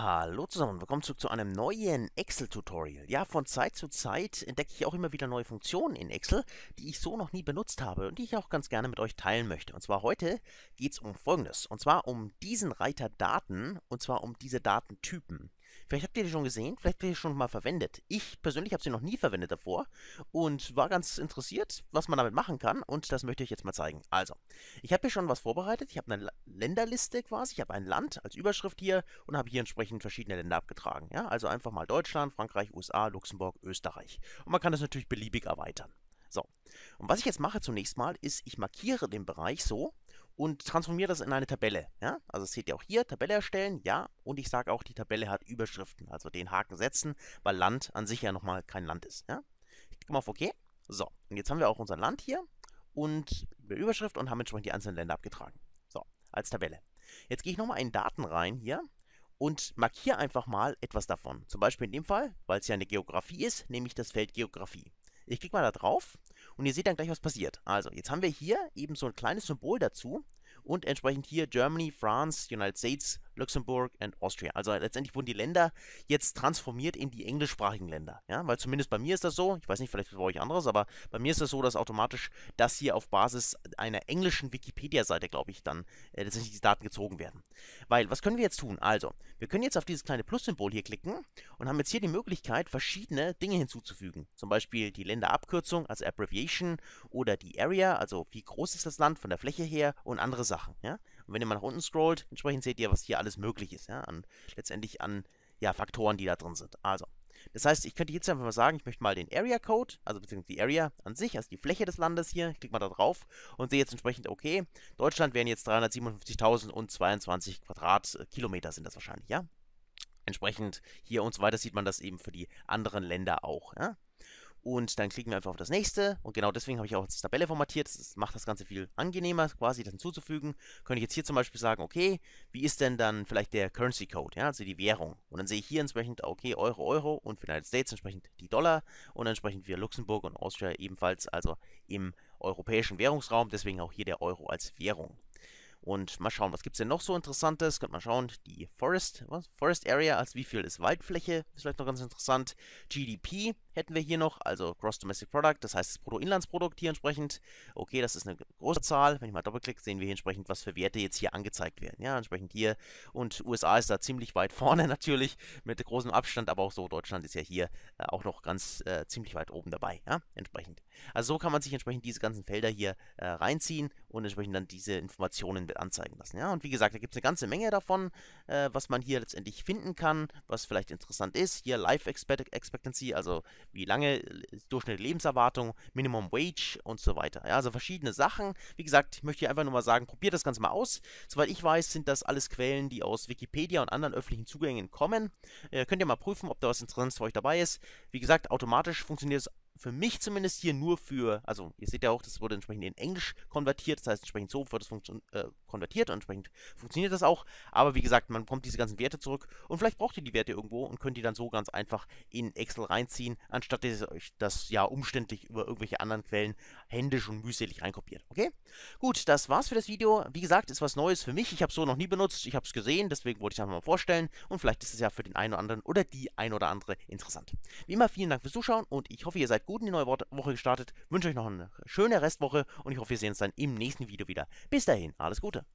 Hallo zusammen und willkommen zurück zu einem neuen Excel-Tutorial. Ja, von Zeit zu Zeit entdecke ich auch immer wieder neue Funktionen in Excel, die ich so noch nie benutzt habe und die ich auch ganz gerne mit euch teilen möchte. Und zwar heute geht es um Folgendes. Und zwar um diesen Reiter Daten und zwar um diese Datentypen. Vielleicht habt ihr die schon gesehen, vielleicht habt ihr die schon mal verwendet. Ich persönlich habe sie noch nie verwendet davor und war ganz interessiert, was man damit machen kann und das möchte ich jetzt mal zeigen. Also, ich habe hier schon was vorbereitet. Ich habe eine Länderliste quasi. Ich habe ein Land als Überschrift hier und habe hier entsprechend verschiedene Länder abgetragen. Ja, also einfach mal Deutschland, Frankreich, USA, Luxemburg, Österreich. Und man kann das natürlich beliebig erweitern. So, und was ich jetzt mache zunächst mal, ist, ich markiere den Bereich so und transformiere das in eine Tabelle. Ja? Also das seht ihr auch hier, Tabelle erstellen, ja. Und ich sage auch, die Tabelle hat Überschriften, also den Haken setzen, weil Land an sich ja nochmal kein Land ist. Ja? Ich klicke mal auf OK. So, und jetzt haben wir auch unser Land hier und über Überschrift und haben entsprechend die einzelnen Länder abgetragen. So, als Tabelle. Jetzt gehe ich nochmal in Daten rein hier und markiere einfach mal etwas davon. Zum Beispiel in dem Fall, weil es ja eine Geografie ist, nehme ich das Feld Geografie. Ich klicke mal da drauf und ihr seht dann gleich, was passiert. Also, jetzt haben wir hier eben so ein kleines Symbol dazu und entsprechend hier Germany, France, United States, Luxemburg und Austria. Also letztendlich wurden die Länder jetzt transformiert in die englischsprachigen Länder. Ja, weil zumindest bei mir ist das so, ich weiß nicht, vielleicht ist bei euch anderes, aber bei mir ist das so, dass automatisch das hier auf Basis einer englischen Wikipedia-Seite, glaube ich, dann äh, letztendlich die Daten gezogen werden. Weil, was können wir jetzt tun? Also, wir können jetzt auf dieses kleine Plus-Symbol hier klicken und haben jetzt hier die Möglichkeit, verschiedene Dinge hinzuzufügen. Zum Beispiel die Länderabkürzung, also Abbreviation, oder die Area, also wie groß ist das Land von der Fläche her und andere Sachen. Sachen, ja. Und wenn ihr mal nach unten scrollt, entsprechend seht ihr, was hier alles möglich ist, ja, an, letztendlich an, ja, Faktoren, die da drin sind. Also, das heißt, ich könnte jetzt einfach mal sagen, ich möchte mal den Area Code, also beziehungsweise die Area an sich, also die Fläche des Landes hier, ich klicke mal da drauf und sehe jetzt entsprechend, okay, Deutschland wären jetzt 357.022 Quadratkilometer sind das wahrscheinlich, ja? Entsprechend hier und so weiter sieht man das eben für die anderen Länder auch, ja? Und dann klicken wir einfach auf das nächste. Und genau deswegen habe ich auch jetzt die Tabelle formatiert. Das macht das Ganze viel angenehmer, quasi das hinzuzufügen. Könnte ich jetzt hier zum Beispiel sagen, okay, wie ist denn dann vielleicht der Currency Code, ja, also die Währung. Und dann sehe ich hier entsprechend, okay, Euro, Euro und für United States entsprechend die Dollar und entsprechend wir Luxemburg und Austria ebenfalls, also im europäischen Währungsraum. Deswegen auch hier der Euro als Währung. Und mal schauen, was gibt es denn noch so Interessantes? Könnt mal schauen, die Forest, was? Forest Area, also wie viel ist Waldfläche, ist vielleicht noch ganz interessant. GDP hätten wir hier noch, also Gross Domestic Product, das heißt das Bruttoinlandsprodukt hier entsprechend. Okay, das ist eine große Zahl. Wenn ich mal doppelklick, sehen wir hier entsprechend, was für Werte jetzt hier angezeigt werden. Ja, entsprechend hier. Und USA ist da ziemlich weit vorne natürlich, mit großem Abstand, aber auch so, Deutschland ist ja hier äh, auch noch ganz äh, ziemlich weit oben dabei, ja, entsprechend. Also so kann man sich entsprechend diese ganzen Felder hier äh, reinziehen und entsprechend dann diese Informationen anzeigen lassen. Ja, und wie gesagt, da gibt es eine ganze Menge davon, äh, was man hier letztendlich finden kann, was vielleicht interessant ist. Hier Life Expect Expectancy, also wie lange äh, Durchschnitt Lebenserwartung, Minimum Wage und so weiter. Ja, also verschiedene Sachen. Wie gesagt, ich möchte hier einfach nur mal sagen, probiert das Ganze mal aus. Soweit ich weiß, sind das alles Quellen, die aus Wikipedia und anderen öffentlichen Zugängen kommen. Äh, könnt ihr mal prüfen, ob da was Interessantes für euch dabei ist. Wie gesagt, automatisch funktioniert es für mich zumindest hier nur für, also ihr seht ja auch, das wurde entsprechend in Englisch konvertiert, das heißt entsprechend so wird es äh, konvertiert und entsprechend funktioniert das auch. Aber wie gesagt, man bekommt diese ganzen Werte zurück und vielleicht braucht ihr die Werte irgendwo und könnt die dann so ganz einfach in Excel reinziehen, anstatt dass ihr euch das ja umständlich über irgendwelche anderen Quellen händisch und mühselig reinkopiert. Okay? Gut, das war's für das Video. Wie gesagt, ist was Neues für mich. Ich habe es so noch nie benutzt, ich habe es gesehen, deswegen wollte ich es einfach mal vorstellen und vielleicht ist es ja für den einen oder anderen oder die ein oder andere interessant. Wie immer, vielen Dank fürs Zuschauen und ich hoffe, ihr seid gut in die neue Woche gestartet, wünsche euch noch eine schöne Restwoche und ich hoffe, wir sehen uns dann im nächsten Video wieder. Bis dahin, alles Gute!